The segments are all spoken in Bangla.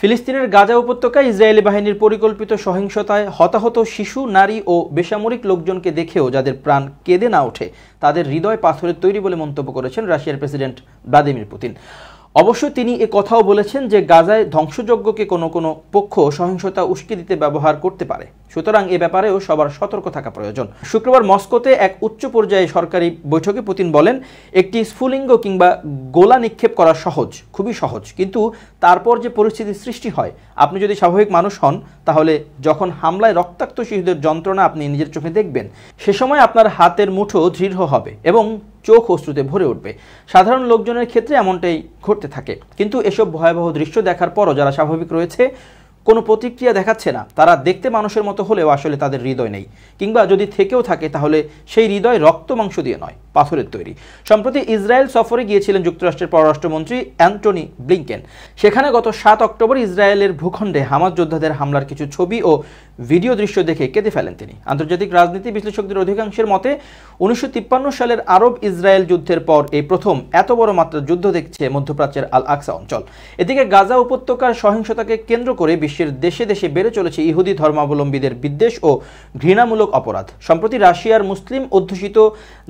ফিলিস্তিনের গাজা উপত্যকায় ইসরায়েলি বাহিনীর পরিকল্পিত সহিংসতায় হতাহত শিশু নারী ও বেসামরিক লোকজনকে দেখেও যাদের প্রাণ কেঁদে না ওঠে তাদের হৃদয় পাথরের তৈরি বলে মন্তব্য করেছেন রাশিয়ার প্রেসিডেন্ট ভ্লাদিমির পুতিন অবশ্য তিনি এ কথাও বলেছেন যে গাজায় ধ্বংসযজ্ঞকে কোনো কোনো পক্ষ সহিংসতা উস্কে দিতে ব্যবহার করতে পারে সুতরাং এ ব্যাপারেও সবার সতর্ক থাকা প্রয়োজন শুক্রবার মস্কোতে এক উচ্চ পর্যায়ে সরকারি বৈঠকে পুতিন বলেন একটি স্ফুলিঙ্গ কিংবা গোলা নিক্ষেপ করা সহজ খুবই সহজ কিন্তু তারপর যে পরিস্থিতি সৃষ্টি হয় আপনি যদি স্বাভাবিক মানুষ হন তাহলে যখন হামলায় রক্তাক্ত শিশুদের যন্ত্রণা আপনি নিজের চোখে দেখবেন সে সময় আপনার হাতের মুঠো দৃঢ় হবে এবং চোখ অশ্রুতে ভরে উঠবে সাধারণ লোকজনের ক্ষেত্রে এমনটাই ঘটতে থাকে কিন্তু এসব ভয়াবহ দৃশ্য দেখার পরও যারা স্বাভাবিক রয়েছে কোনো প্রতিক্রিয়া দেখাচ্ছে না তারা দেখতে মানুষের মতো হলেও আসলে তাদের হৃদয় নেই কিংবা যদি থেকেও থাকে তাহলে সেই হৃদয় রক্ত মাংস দিয়ে নয় পাথরের তৈরি সম্প্রতি ইসরায়েল সফরে গিয়েছিলেন যুক্তরাষ্ট্রের পররাষ্ট্রমন্ত্রী অ্যান্টনি ব্লিঙ্কেন সেখানে গত সাত অক্টোবর ইসরায়েলের ভূখণ্ডে হামাজ যোদ্ধাদের হামলার কিছু ছবি ও ভিডিও দৃশ্য দেখে কেঁদে ফেলেন তিনি আন্তর্জাতিক রাজনীতি বিশ্লেষকদের অধিকাংশের মতে উনিশশো সালের আরব ইসরায়েল যুদ্ধের পর এই প্রথম এত বড় মাত্রার যুদ্ধ দেখছে মধ্যপ্রাচ্যের আল আকসা অঞ্চল এদিকে গাজা উপত্যকার সহিংসতাকে কেন্দ্র করে বিশ্ব বিশ্বের দেশে দেশে বেড়ে চলেছে ইহুদি ধর্মাবলম্বীদের বিদ্বেষ ও ঘৃণামূলক অপরাধ সম্প্রতি রাশিয়ার মুসলিম অধ্যুষিত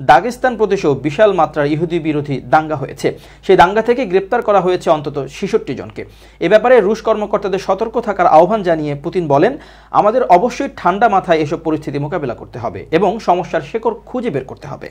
দাগেস্তান প্রদেশেও বিশাল মাত্রার ইহুদি বিরোধী দাঙ্গা হয়েছে সেই দাঙ্গা থেকে গ্রেপ্তার করা হয়েছে অন্তত ছেষট্টি জনকে এ ব্যাপারে রুশ কর্মকর্তাদের সতর্ক থাকার আহ্বান জানিয়ে পুতিন বলেন আমাদের অবশ্যই ঠান্ডা মাথায় এসব পরিস্থিতি মোকাবেলা করতে হবে এবং সমস্যার শেকড় খুঁজে বের করতে হবে